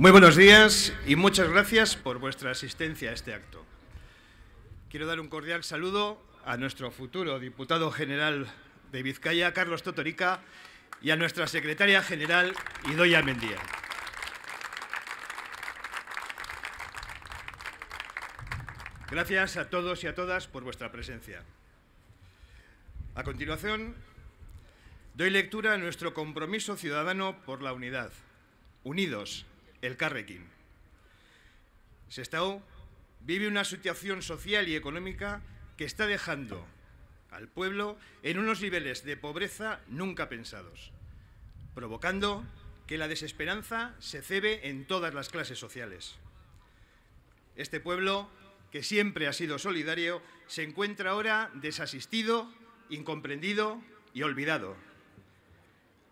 Muy buenos días y muchas gracias por vuestra asistencia a este acto. Quiero dar un cordial saludo a nuestro futuro diputado general de Vizcaya, Carlos Totorica, y a nuestra secretaria general, Idoya Mendía. Gracias a todos y a todas por vuestra presencia. A continuación, doy lectura a nuestro compromiso ciudadano por la unidad. Unidos, el se está vive una situación social y económica que está dejando al pueblo en unos niveles de pobreza nunca pensados, provocando que la desesperanza se cebe en todas las clases sociales. Este pueblo, que siempre ha sido solidario, se encuentra ahora desasistido, incomprendido y olvidado.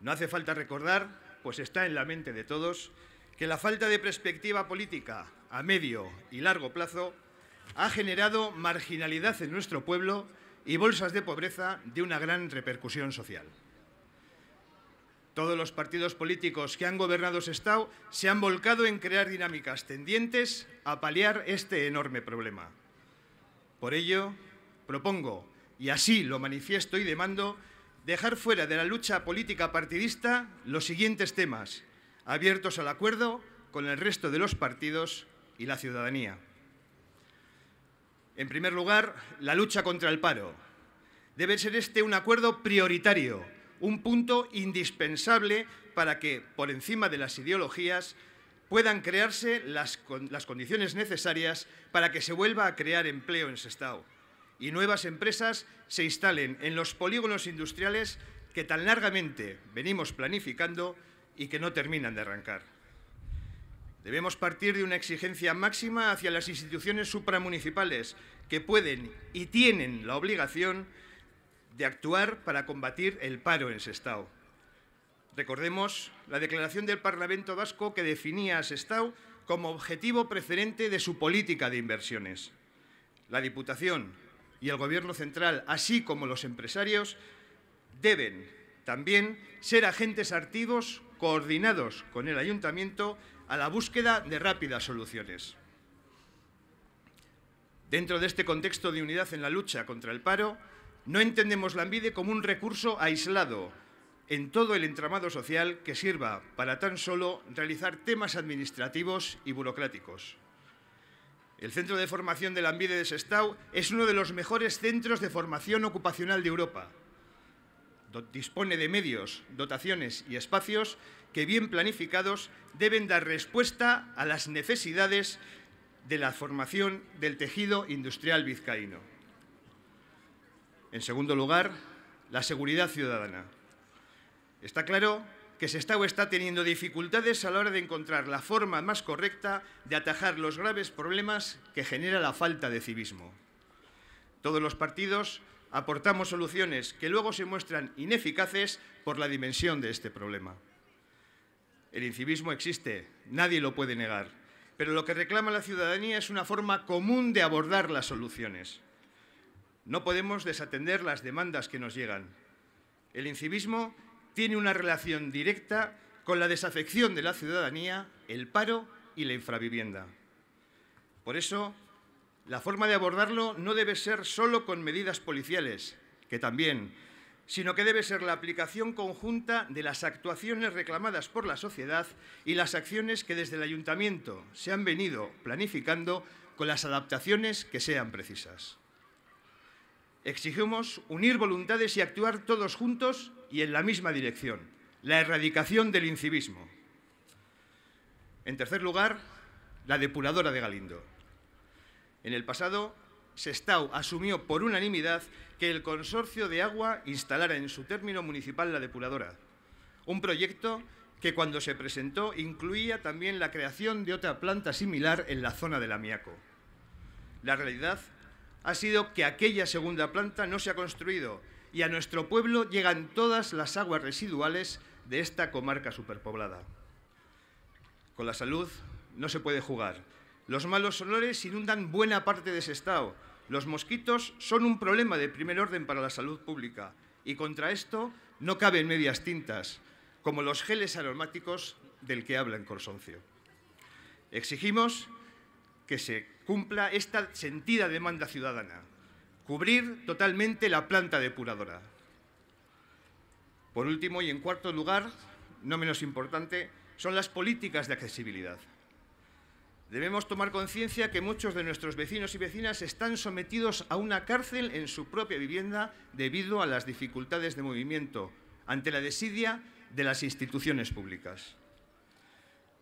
No hace falta recordar, pues está en la mente de todos, que la falta de perspectiva política a medio y largo plazo ha generado marginalidad en nuestro pueblo y bolsas de pobreza de una gran repercusión social. Todos los partidos políticos que han gobernado Estado se han volcado en crear dinámicas tendientes a paliar este enorme problema. Por ello, propongo, y así lo manifiesto y demando, dejar fuera de la lucha política partidista los siguientes temas abiertos al acuerdo con el resto de los partidos y la ciudadanía. En primer lugar, la lucha contra el paro. Debe ser este un acuerdo prioritario, un punto indispensable para que, por encima de las ideologías, puedan crearse las, condiciones necesarias para que se vuelva a crear empleo en Sestao y nuevas empresas se instalen en los polígonos industriales que tan largamente venimos planificando y que no terminan de arrancar. Debemos partir de una exigencia máxima hacia las instituciones supramunicipales que pueden y tienen la obligación de actuar para combatir el paro en Sestao. Recordemos la declaración del Parlamento Vasco que definía a Sestao como objetivo preferente de su política de inversiones. La Diputación y el Gobierno Central, así como los empresarios, deben también ser agentes activos coordinados con el ayuntamiento a la búsqueda de rápidas soluciones. Dentro de este contexto de unidad en la lucha contra el paro, no entendemos la ambide como un recurso aislado en todo el entramado social que sirva para tan solo realizar temas administrativos y burocráticos. El Centro de Formación de la Ambide de Sestao es uno de los mejores centros de formación ocupacional de Europa dispone de medios, dotaciones y espacios que, bien planificados, deben dar respuesta a las necesidades de la formación del tejido industrial vizcaíno. En segundo lugar, la seguridad ciudadana. Está claro que se está o está teniendo dificultades a la hora de encontrar la forma más correcta de atajar los graves problemas que genera la falta de civismo. Todos los partidos aportamos soluciones que luego se muestran ineficaces por la dimensión de este problema. El incivismo existe, nadie lo puede negar, pero lo que reclama la ciudadanía es una forma común de abordar las soluciones. No podemos desatender las demandas que nos llegan. El incivismo tiene una relación directa con la desafección de la ciudadanía, el paro y la infravivienda. Por eso, la forma de abordarlo no debe ser solo con medidas policiales, que también, sino que debe ser la aplicación conjunta de las actuaciones reclamadas por la sociedad y las acciones que desde el ayuntamiento se han venido planificando con las adaptaciones que sean precisas. Exigimos unir voluntades y actuar todos juntos y en la misma dirección, la erradicación del incivismo. En tercer lugar, la depuradora de Galindo. En el pasado, SeStau asumió por unanimidad que el Consorcio de Agua instalara en su término municipal la depuradora, un proyecto que cuando se presentó incluía también la creación de otra planta similar en la zona del Amiaco. La realidad ha sido que aquella segunda planta no se ha construido y a nuestro pueblo llegan todas las aguas residuales de esta comarca superpoblada. Con la salud no se puede jugar los malos olores inundan buena parte de ese estado. Los mosquitos son un problema de primer orden para la salud pública y contra esto no caben medias tintas, como los geles aromáticos del que habla en Corsoncio. Exigimos que se cumpla esta sentida demanda ciudadana, cubrir totalmente la planta depuradora. Por último y en cuarto lugar, no menos importante, son las políticas de accesibilidad. Debemos tomar conciencia que muchos de nuestros vecinos y vecinas están sometidos a una cárcel en su propia vivienda debido a las dificultades de movimiento ante la desidia de las instituciones públicas.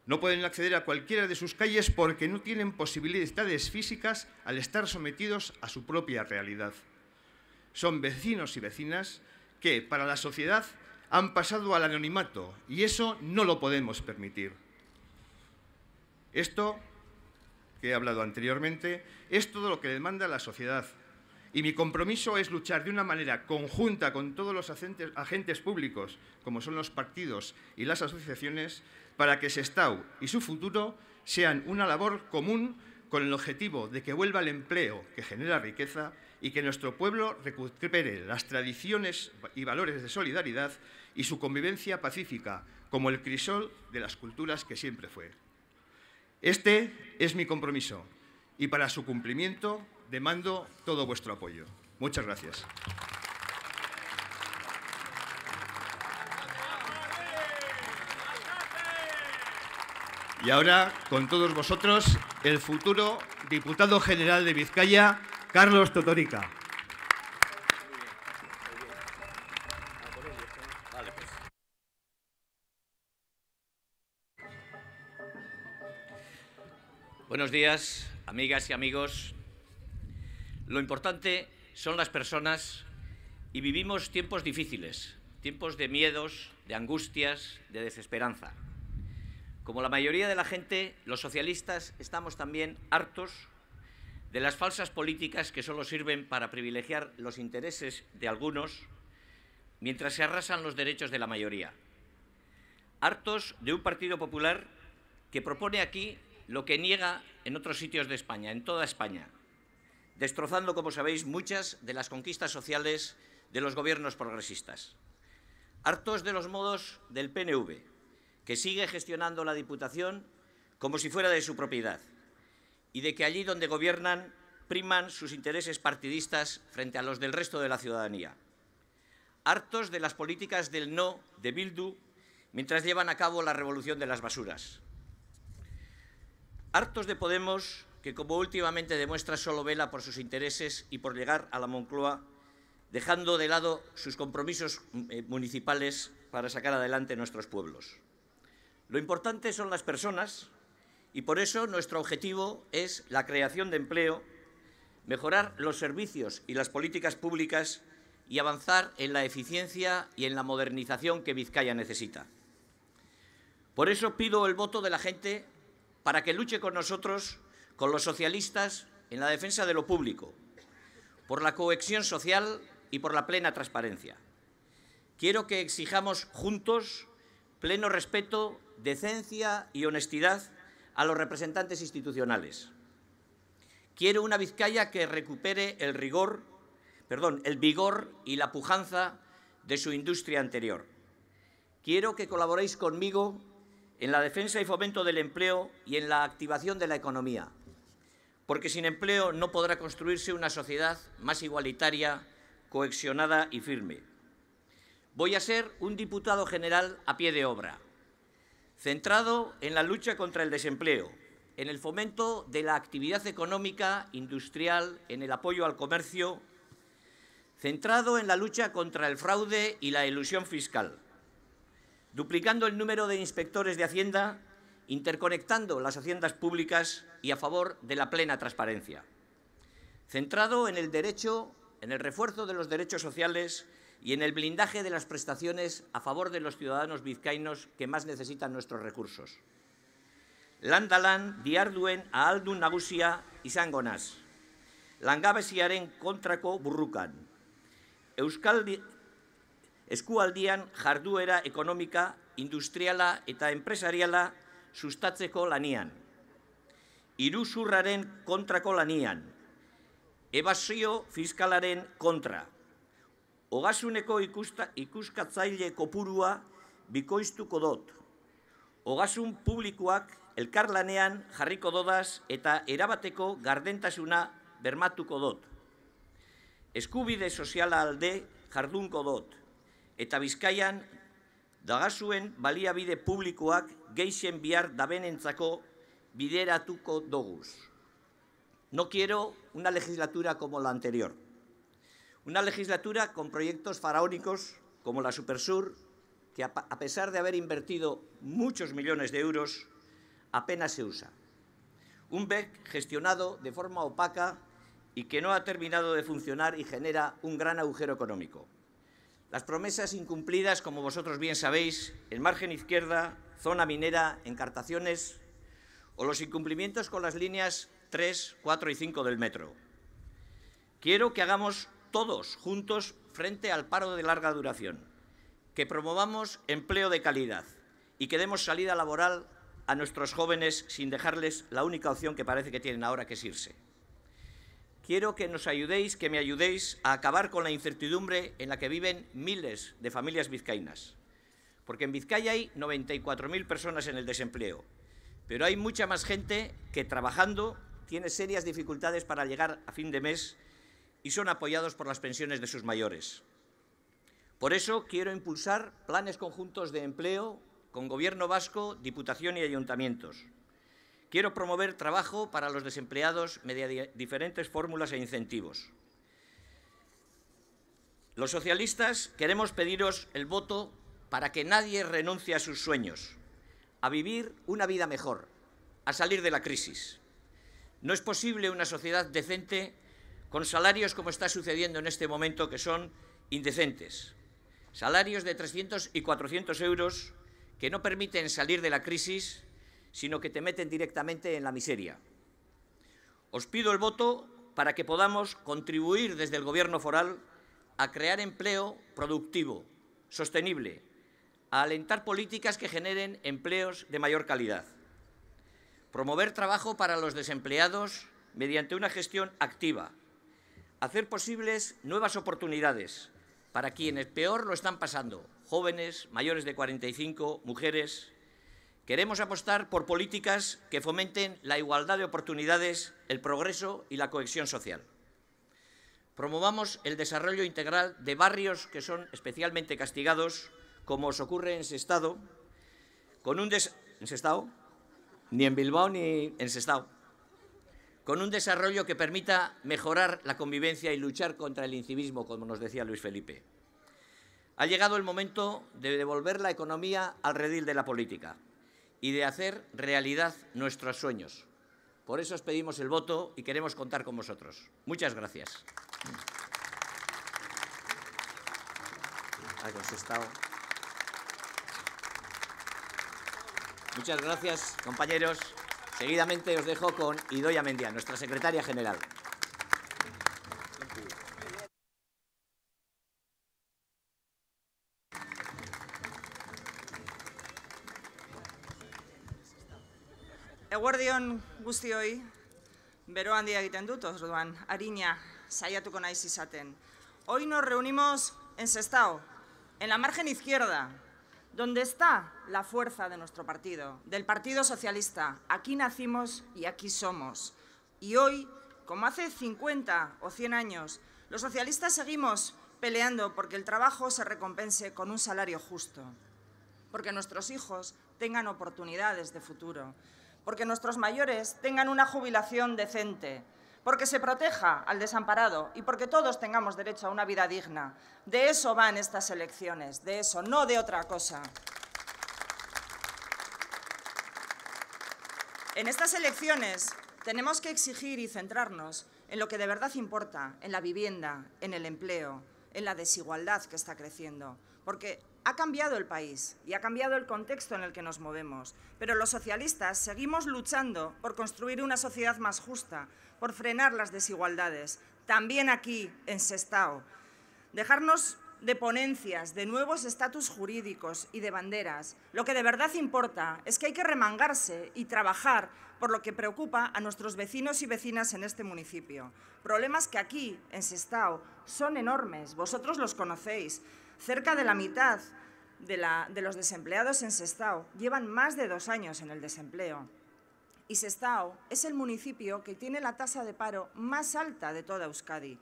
No pueden acceder a cualquiera de sus calles porque no tienen posibilidades físicas al estar sometidos a su propia realidad. Son vecinos y vecinas que, para la sociedad, han pasado al anonimato y eso no lo podemos permitir. Esto que he hablado anteriormente, es todo lo que demanda la sociedad. Y mi compromiso es luchar de una manera conjunta con todos los agentes, públicos, como son los partidos y las asociaciones, para que Sestau y su futuro sean una labor común con el objetivo de que vuelva el empleo que genera riqueza y que nuestro pueblo recupere las tradiciones y valores de solidaridad y su convivencia pacífica como el crisol de las culturas que siempre fue. Este es mi compromiso y para su cumplimiento demando todo vuestro apoyo. Muchas gracias. Y ahora, con todos vosotros, el futuro diputado general de Vizcaya, Carlos Totorica. días, amigas y amigos. Lo importante son las personas y vivimos tiempos difíciles, tiempos de miedos, de angustias, de desesperanza. Como la mayoría de la gente, los socialistas estamos también hartos de las falsas políticas que solo sirven para privilegiar los intereses de algunos mientras se arrasan los derechos de la mayoría. Hartos de un Partido Popular que propone aquí lo que niega en otros sitios de España, en toda España, destrozando, como sabéis, muchas de las conquistas sociales de los gobiernos progresistas. Hartos de los modos del PNV, que sigue gestionando la Diputación como si fuera de su propiedad, y de que allí donde gobiernan priman sus intereses partidistas frente a los del resto de la ciudadanía. Hartos de las políticas del no de Bildu mientras llevan a cabo la revolución de las basuras. Hartos de Podemos, que como últimamente demuestra solo vela por sus intereses y por llegar a la Moncloa, dejando de lado sus compromisos mm, eh, municipales para sacar adelante nuestros pueblos. Lo importante son las personas y por eso nuestro objetivo es la creación de empleo, mejorar los servicios y las políticas públicas y avanzar en la eficiencia y en la modernización que Vizcaya necesita. Por eso pido el voto de la gente para que luche con nosotros, con los socialistas, en la defensa de lo público, por la cohesión social y por la plena transparencia. Quiero que exijamos juntos pleno respeto, decencia y honestidad a los representantes institucionales. Quiero una Vizcaya que recupere el rigor, perdón, el vigor y la pujanza de su industria anterior. Quiero que colaboréis conmigo en la defensa y fomento del empleo y en la activación de la economía, porque sin empleo no podrá construirse una sociedad más igualitaria, cohesionada y firme. Voy a ser un diputado general a pie de obra, centrado en la lucha contra el desempleo, en el fomento de la actividad económica, industrial, en el apoyo al comercio, centrado en la lucha contra el fraude y la elusión fiscal duplicando el número de inspectores de Hacienda, interconectando las haciendas públicas y a favor de la plena transparencia. Centrado en el derecho, en el refuerzo de los derechos sociales y en el blindaje de las prestaciones a favor de los ciudadanos vizcaínos que más necesitan nuestros recursos. Landalan, diarduen, aldun nagusia izango naz. kontrako burrukan. Euskaldi eskualdian jarduera ekonomika, industriala eta enpresariala sustatzeko lanian. Iru kontrako lanian, ebazio fiskalaren kontra. Ogasuneko ikusta, ikuskatzaile kopurua bikoiztuko dot. Ogasun publikoak elkarlanean jarriko dodaz eta erabateko gardentasuna bermatuko dot. Eskubide soziala alde jardunko dut. eta Bizkaian dagazuen baliabide publikoak geixen bihar dabenentzako bideratuko dogus. No quiero una legislatura como la anterior. Una legislatura con proyectos faraónicos como la Supersur, que a pesar de haber invertido muchos millones de euros, apenas se usa. Un BEC gestionado de forma opaca y que no ha terminado de funcionar y genera un gran agujero económico. Las promesas incumplidas, como vosotros bien sabéis, en margen izquierda, zona minera, encartaciones, o los incumplimientos con las líneas 3, 4 y 5 del metro. Quiero que hagamos todos juntos frente al paro de larga duración, que promovamos empleo de calidad y que demos salida laboral a nuestros jóvenes sin dejarles la única opción que parece que tienen ahora, que es irse quiero que nos ayudéis, que me ayudéis a acabar con la incertidumbre en la que viven miles de familias vizcaínas. Porque en Vizcaya hay 94.000 personas en el desempleo, pero hay mucha más gente que trabajando tiene serias dificultades para llegar a fin de mes y son apoyados por las pensiones de sus mayores. Por eso quiero impulsar planes conjuntos de empleo con Gobierno vasco, Diputación y ayuntamientos Quiero promover trabajo para los desempleados mediante diferentes fórmulas e incentivos. Los socialistas queremos pediros el voto para que nadie renuncie a sus sueños, a vivir una vida mejor, a salir de la crisis. No es posible una sociedad decente con salarios como está sucediendo en este momento, que son indecentes. Salarios de 300 y 400 euros que no permiten salir de la crisis sino que te meten directamente en la miseria. Os pido el voto para que podamos contribuir desde el Gobierno foral a crear empleo productivo, sostenible, a alentar políticas que generen empleos de mayor calidad, promover trabajo para los desempleados mediante una gestión activa, hacer posibles nuevas oportunidades para quienes peor lo están pasando, jóvenes, mayores de 45, mujeres, Queremos apostar por políticas que fomenten la igualdad de oportunidades, el progreso y la cohesión social. Promovamos el desarrollo integral de barrios que son especialmente castigados, como os ocurre en Sestado, con un Ni en Bilbao ni en Sestao. Con un desarrollo que permita mejorar la convivencia y luchar contra el incivismo, como nos decía Luis Felipe. Ha llegado el momento de devolver la economía al redil de la política y de hacer realidad nuestros sueños. Por eso os pedimos el voto y queremos contar con vosotros. Muchas gracias. Muchas gracias, compañeros. Seguidamente os dejo con Idoya Mendia, nuestra secretaria general. Guardián guztioi, bero handia egiten dut, orduan, harina saiatuko naiz izaten. Hoy nos reunimos en Sestao, en la margen izquierda, donde está la fuerza de nuestro partido, del Partido Socialista. Aquí nacimos y aquí somos. Y hoy, como hace 50 o 100 años, los socialistas seguimos peleando porque el trabajo se recompense con un salario justo, porque nuestros hijos tengan oportunidades de futuro, porque nuestros mayores tengan una jubilación decente, porque se proteja al desamparado y porque todos tengamos derecho a una vida digna. De eso van estas elecciones, de eso, no de otra cosa. En estas elecciones tenemos que exigir y centrarnos en lo que de verdad importa, en la vivienda, en el empleo, en la desigualdad que está creciendo, porque ha cambiado el país y ha cambiado el contexto en el que nos movemos, pero los socialistas seguimos luchando por construir una sociedad más justa, por frenar las desigualdades, también aquí, en Sestao. Dejarnos de ponencias, de nuevos estatus jurídicos y de banderas. Lo que de verdad importa es que hay que remangarse y trabajar por lo que preocupa a nuestros vecinos y vecinas en este municipio. Problemas que aquí, en Sestao, son enormes, vosotros los conocéis. Cerca de la mitad de, los desempleados en Sestao llevan más de dos años en el desempleo. Y Sestao es el municipio que tiene la tasa de paro más alta de toda Euskadi.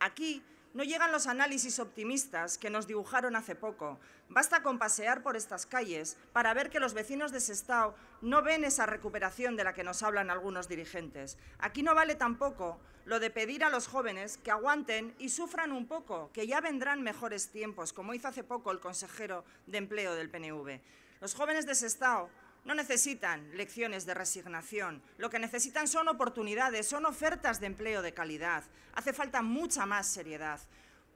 Aquí no llegan los análisis optimistas que nos dibujaron hace poco. Basta con pasear por estas calles para ver que los vecinos de Sestao no ven esa recuperación de la que nos hablan algunos dirigentes. Aquí no vale tampoco lo de pedir a los jóvenes que aguanten y sufran un poco, que ya vendrán mejores tiempos, como hizo hace poco el consejero de empleo del PNV. Los jóvenes de Sestao no necesitan lecciones de resignación, lo que necesitan son oportunidades, son ofertas de empleo de calidad. Hace falta mucha más seriedad,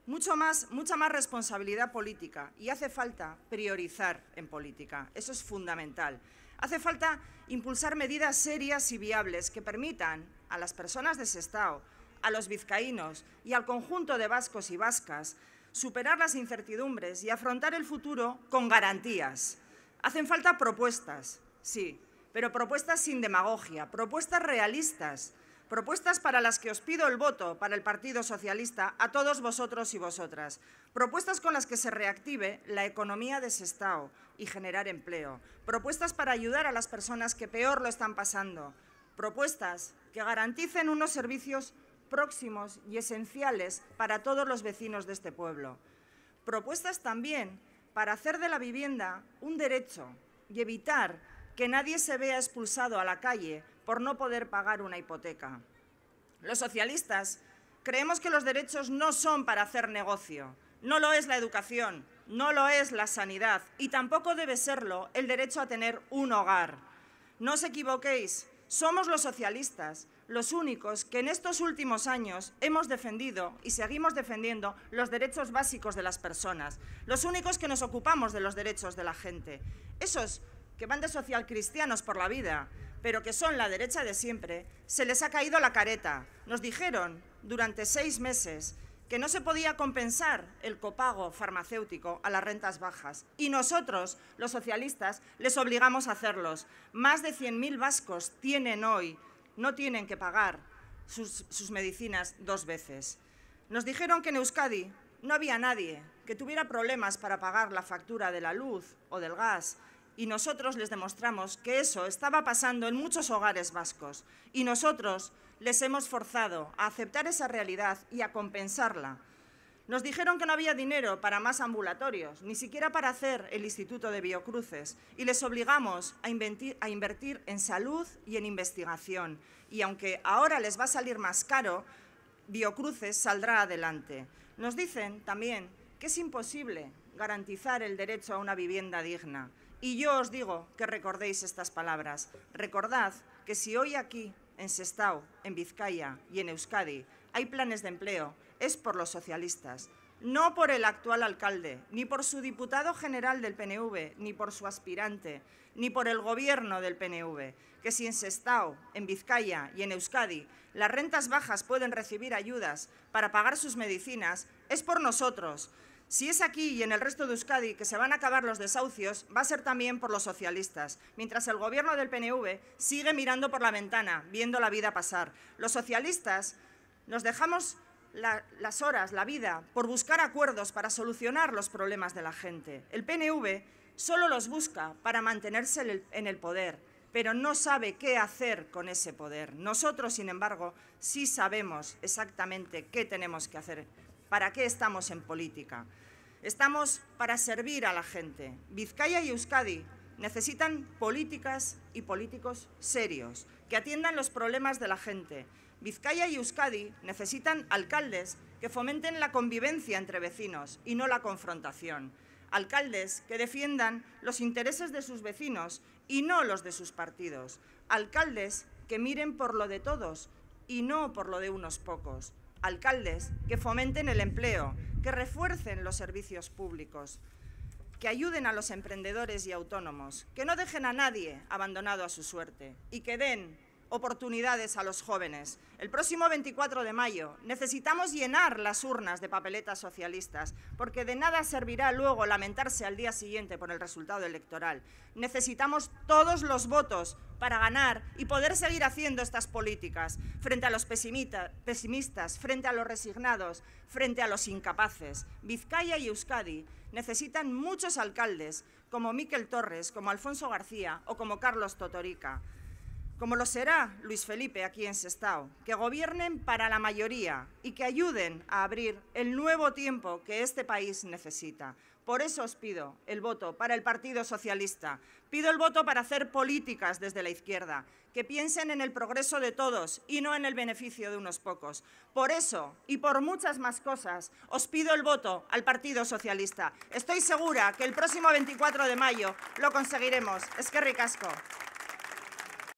mucho más, mucha más responsabilidad política y hace falta priorizar en política. Eso es fundamental. Hace falta impulsar medidas serias y viables que permitan a las personas de Estado, a los vizcaínos y al conjunto de vascos y vascas superar las incertidumbres y afrontar el futuro con garantías Hacen falta propuestas, sí, pero propuestas sin demagogia, propuestas realistas, propuestas para las que os pido el voto para el Partido Socialista a todos vosotros y vosotras, propuestas con las que se reactive la economía de Sestao y generar empleo, propuestas para ayudar a las personas que peor lo están pasando, propuestas que garanticen unos servicios próximos y esenciales para todos los vecinos de este pueblo, propuestas también para hacer de la vivienda un derecho y evitar que nadie se vea expulsado a la calle por no poder pagar una hipoteca. Los socialistas creemos que los derechos no son para hacer negocio, no lo es la educación, no lo es la sanidad y tampoco debe serlo el derecho a tener un hogar. No os equivoquéis, somos los socialistas los únicos que en estos últimos años hemos defendido y seguimos defendiendo los derechos básicos de las personas, los únicos que nos ocupamos de los derechos de la gente, esos que van de socialcristianos por la vida, pero que son la derecha de siempre, se les ha caído la careta. Nos dijeron durante seis meses que no se podía compensar el copago farmacéutico a las rentas bajas. Y nosotros, los socialistas, les obligamos a hacerlos. Más de 100.000 vascos tienen hoy no tienen que pagar sus, medicinas dos veces. Nos dijeron que en Euskadi no había nadie que tuviera problemas para pagar la factura de la luz o del gas y nosotros les demostramos que eso estaba pasando en muchos hogares vascos y nosotros les hemos forzado a aceptar esa realidad y a compensarla nos dijeron que no había dinero para más ambulatorios, ni siquiera para hacer el Instituto de Biocruces, y les obligamos a, invertir en salud y en investigación. Y aunque ahora les va a salir más caro, Biocruces saldrá adelante. Nos dicen también que es imposible garantizar el derecho a una vivienda digna. Y yo os digo que recordéis estas palabras. Recordad que si hoy aquí, en Sestao, en Vizcaya y en Euskadi, hay planes de empleo es por los socialistas, no por el actual alcalde, ni por su diputado general del PNV, ni por su aspirante, ni por el gobierno del PNV, que si en Sestao, en Vizcaya y en Euskadi las rentas bajas pueden recibir ayudas para pagar sus medicinas, es por nosotros. Si es aquí y en el resto de Euskadi que se van a acabar los desahucios, va a ser también por los socialistas, mientras el gobierno del PNV sigue mirando por la ventana, viendo la vida pasar. Los socialistas nos dejamos las horas, la vida, por buscar acuerdos para solucionar los problemas de la gente. El PNV solo los busca para mantenerse en el poder, pero no sabe qué hacer con ese poder. Nosotros, sin embargo, sí sabemos exactamente qué tenemos que hacer, para qué estamos en política. Estamos para servir a la gente. Vizcaya y Euskadi necesitan políticas y políticos serios, que atiendan los problemas de la gente, Vizcaya y Euskadi necesitan alcaldes que fomenten la convivencia entre vecinos y no la confrontación. Alcaldes que defiendan los intereses de sus vecinos y no los de sus partidos. Alcaldes que miren por lo de todos y no por lo de unos pocos. Alcaldes que fomenten el empleo, que refuercen los servicios públicos, que ayuden a los emprendedores y autónomos, que no dejen a nadie abandonado a su suerte y que den oportunidades a los jóvenes. El próximo 24 de mayo necesitamos llenar las urnas de papeletas socialistas, porque de nada servirá luego lamentarse al día siguiente por el resultado electoral. Necesitamos todos los votos para ganar y poder seguir haciendo estas políticas frente a los pesimistas, frente a los resignados, frente a los incapaces. Vizcaya y Euskadi necesitan muchos alcaldes, como Miquel Torres, como Alfonso García o como Carlos Totorica como lo será Luis Felipe aquí en Sestao, que gobiernen para la mayoría y que ayuden a abrir el nuevo tiempo que este país necesita. Por eso os pido el voto para el Partido Socialista, pido el voto para hacer políticas desde la izquierda, que piensen en el progreso de todos y no en el beneficio de unos pocos. Por eso y por muchas más cosas os pido el voto al Partido Socialista. Estoy segura que el próximo 24 de mayo lo conseguiremos. Es que ricasco.